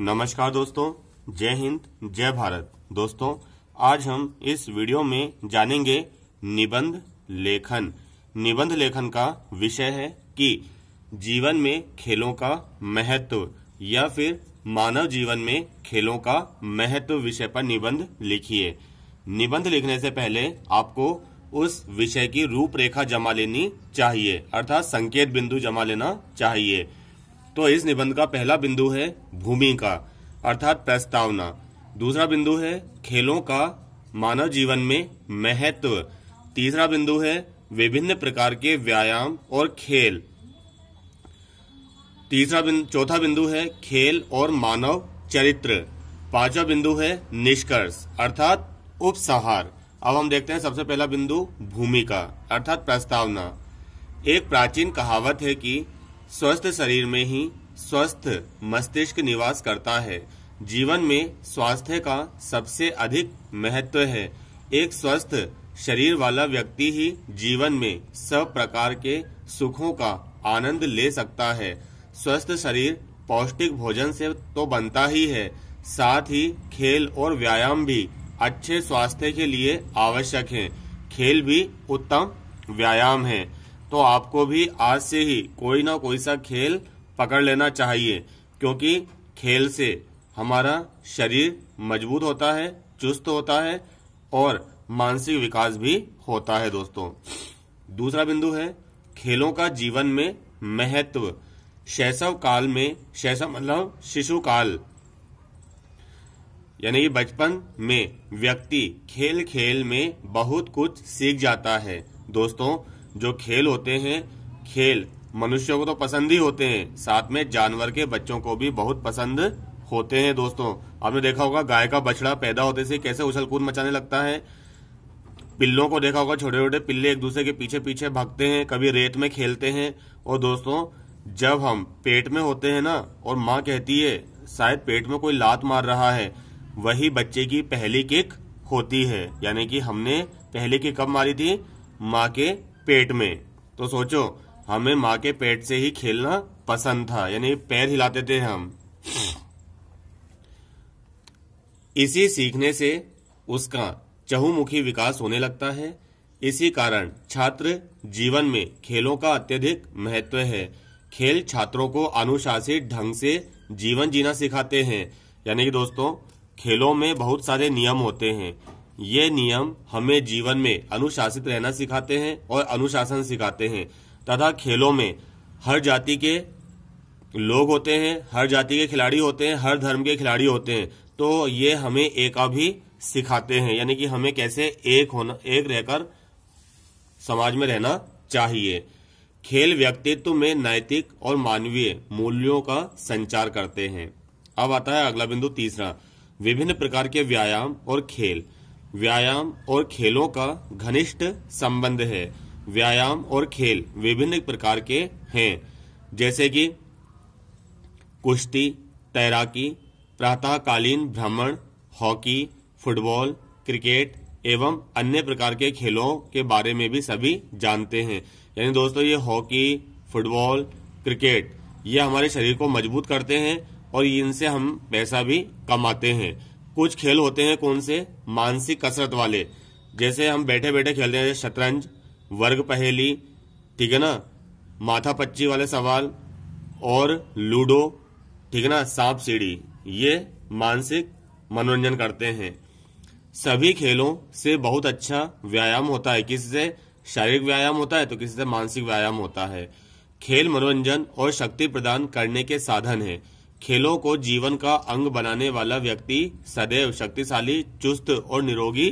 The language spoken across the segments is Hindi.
नमस्कार दोस्तों जय हिंद जय भारत दोस्तों आज हम इस वीडियो में जानेंगे निबंध लेखन निबंध लेखन का विषय है कि जीवन में खेलों का महत्व या फिर मानव जीवन में खेलों का महत्व विषय पर निबंध लिखिए निबंध लिखने से पहले आपको उस विषय की रूपरेखा जमा लेनी चाहिए अर्थात संकेत बिंदु जमा लेना चाहिए तो इस निबंध का पहला बिंदु है भूमि का अर्थात प्रस्तावना दूसरा बिंदु है खेलों का मानव जीवन में महत्व तीसरा बिंदु है विभिन्न प्रकार के व्यायाम और खेल तीसरा बिंदु चौथा बिंदु है खेल और मानव चरित्र पांचवा बिंदु है निष्कर्ष अर्थात उपसंहार अब हम देखते हैं सबसे पहला बिंदु भूमिका अर्थात प्रस्तावना एक प्राचीन कहावत है कि स्वस्थ शरीर में ही स्वस्थ मस्तिष्क निवास करता है जीवन में स्वास्थ्य का सबसे अधिक महत्व है एक स्वस्थ शरीर वाला व्यक्ति ही जीवन में सब प्रकार के सुखों का आनंद ले सकता है स्वस्थ शरीर पौष्टिक भोजन से तो बनता ही है साथ ही खेल और व्यायाम भी अच्छे स्वास्थ्य के लिए आवश्यक हैं। खेल भी उत्तम व्यायाम है तो आपको भी आज से ही कोई ना कोई सा खेल पकड़ लेना चाहिए क्योंकि खेल से हमारा शरीर मजबूत होता है चुस्त होता है और मानसिक विकास भी होता है दोस्तों दूसरा बिंदु है खेलों का जीवन में महत्व शैशव काल में शैशव मतलब शिशु काल यानी बचपन में व्यक्ति खेल खेल में बहुत कुछ सीख जाता है दोस्तों जो खेल होते हैं खेल मनुष्यों को तो पसंद ही होते हैं साथ में जानवर के बच्चों को भी बहुत पसंद होते हैं दोस्तों आपने देखा होगा गाय का बछड़ा पैदा होते से कैसे उछल कूद मचाने लगता है पिल्लों को देखा होगा छोटे छोटे पिल्ले एक दूसरे के पीछे पीछे भागते हैं कभी रेत में खेलते हैं और दोस्तों जब हम पेट में होते हैं ना और माँ कहती है शायद पेट में कोई लात मार रहा है वही बच्चे की पहली किक होती है यानी कि हमने पहली किक कब मारी थी माँ के पेट में तो सोचो हमें माँ के पेट से ही खेलना पसंद था यानी पैर हिलाते थे हम इसी सीखने से उसका चहुमुखी विकास होने लगता है इसी कारण छात्र जीवन में खेलों का अत्यधिक महत्व है खेल छात्रों को अनुशासित ढंग से जीवन जीना सिखाते हैं यानी कि दोस्तों खेलों में बहुत सारे नियम होते हैं ये नियम हमें जीवन में अनुशासित रहना सिखाते हैं और अनुशासन सिखाते हैं तथा खेलों में हर जाति के लोग होते हैं हर जाति के खिलाड़ी होते हैं हर धर्म के खिलाड़ी होते हैं तो ये हमें एका भी सिखाते हैं यानी कि हमें कैसे एक होना एक रहकर समाज में रहना चाहिए खेल व्यक्तित्व में नैतिक और मानवीय मूल्यों का संचार करते हैं अब आता है अगला बिंदु तीसरा विभिन्न प्रकार के व्यायाम और खेल व्यायाम और खेलों का घनिष्ठ संबंध है व्यायाम और खेल विभिन्न प्रकार के हैं जैसे कि कुश्ती तैराकी प्रातःकालीन भ्रमण हॉकी फुटबॉल क्रिकेट एवं अन्य प्रकार के खेलों के बारे में भी सभी जानते हैं यानी दोस्तों ये हॉकी फुटबॉल क्रिकेट ये हमारे शरीर को मजबूत करते हैं और इनसे हम पैसा भी कमाते हैं कुछ खेल होते हैं कौन से मानसिक कसरत वाले जैसे हम बैठे बैठे खेलते हैं शतरंज वर्ग पहेली ठीक है ना माथा पच्ची वाले सवाल और लूडो ठीक है ना सांप सीढ़ी ये मानसिक मनोरंजन करते हैं सभी खेलों से बहुत अच्छा व्यायाम होता है किसी से शारीरिक व्यायाम होता है तो किसी से मानसिक व्यायाम होता है खेल मनोरंजन और शक्ति प्रदान करने के साधन है खेलों को जीवन का अंग बनाने वाला व्यक्ति सदैव शक्तिशाली चुस्त और निरोगी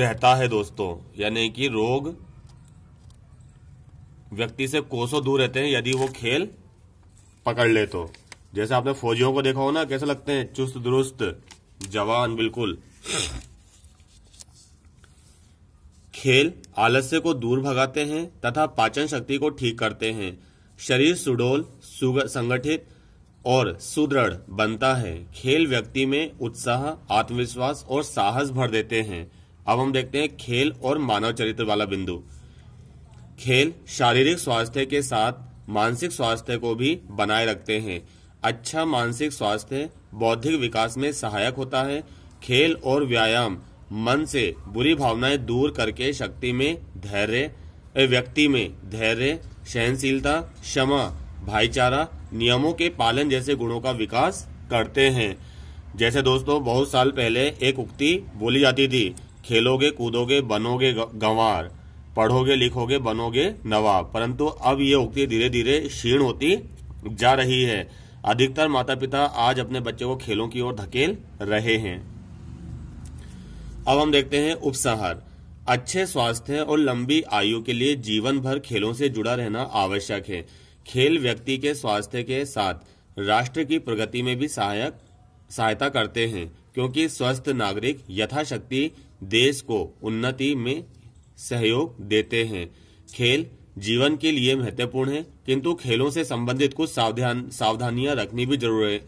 रहता है दोस्तों यानी कि रोग व्यक्ति से कोसों दूर रहते हैं यदि वो खेल पकड़ ले तो जैसे आपने फौजियों को देखा हो ना कैसे लगते हैं चुस्त दुरुस्त जवान बिल्कुल खेल आलस्य को दूर भगाते हैं तथा पाचन शक्ति को ठीक करते हैं शरीर सुडोल संगठित और सुदृढ़ बनता है खेल व्यक्ति में उत्साह आत्मविश्वास और साहस भर देते हैं अब हम देखते हैं खेल और मानव चरित्र वाला बिंदु खेल शारीरिक स्वास्थ्य के साथ मानसिक स्वास्थ्य को भी बनाए रखते हैं अच्छा मानसिक स्वास्थ्य बौद्धिक विकास में सहायक होता है खेल और व्यायाम मन से बुरी भावनाएं दूर करके शक्ति में धैर्य व्यक्ति में धैर्य सहनशीलता क्षमा भाईचारा नियमों के पालन जैसे गुणों का विकास करते हैं जैसे दोस्तों बहुत साल पहले एक उक्ति बोली जाती थी खेलोगे कूदोगे बनोगे गंवार पढ़ोगे लिखोगे बनोगे नवाब परंतु अब ये उक्ति धीरे धीरे क्षीण होती जा रही है अधिकतर माता पिता आज अपने बच्चों को खेलों की ओर धकेल रहे हैं अब हम देखते हैं उपसंहार अच्छे स्वास्थ्य और लंबी आयु के लिए जीवन भर खेलों से जुड़ा रहना आवश्यक है खेल व्यक्ति के स्वास्थ्य के साथ राष्ट्र की प्रगति में भी सहायक सहायता करते हैं क्योंकि स्वस्थ नागरिक यथाशक्ति देश को उन्नति में सहयोग देते हैं खेल जीवन के लिए महत्वपूर्ण है किंतु खेलों से संबंधित कुछ सावधान सावधानियां रखनी भी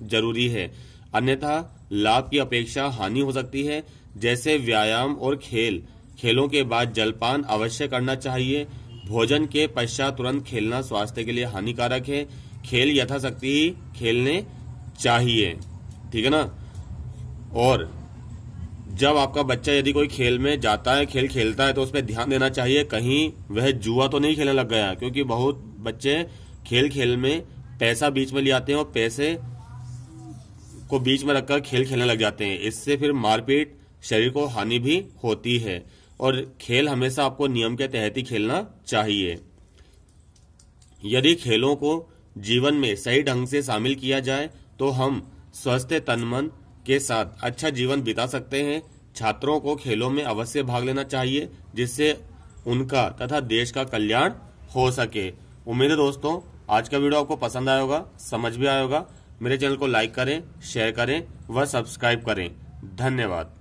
जरूरी है अन्यथा लाभ की अपेक्षा हानि हो सकती है जैसे व्यायाम और खेल खेलों के बाद जलपान अवश्य करना चाहिए भोजन के पश्चात तुरंत खेलना स्वास्थ्य के लिए हानिकारक है खेल यथाशक्ति खेलने चाहिए ठीक है ना और जब आपका बच्चा यदि कोई खेल में जाता है खेल खेलता है तो उस पर ध्यान देना चाहिए कहीं वह जुआ तो नहीं खेलने लग गया क्योंकि बहुत बच्चे खेल खेल में पैसा बीच में ले आते हैं और पैसे को बीच में रखकर खेल खेलने लग जाते हैं इससे फिर मारपीट शरीर को हानि भी होती है और खेल हमेशा आपको नियम के तहत ही खेलना चाहिए यदि खेलों को जीवन में सही ढंग से शामिल किया जाए तो हम स्वस्थ तन मन के साथ अच्छा जीवन बिता सकते हैं छात्रों को खेलों में अवश्य भाग लेना चाहिए जिससे उनका तथा देश का कल्याण हो सके उम्मीद है दोस्तों आज का वीडियो आपको पसंद आया होगा समझ भी आया होगा मेरे चैनल को लाइक करें शेयर करें व सब्सक्राइब करें धन्यवाद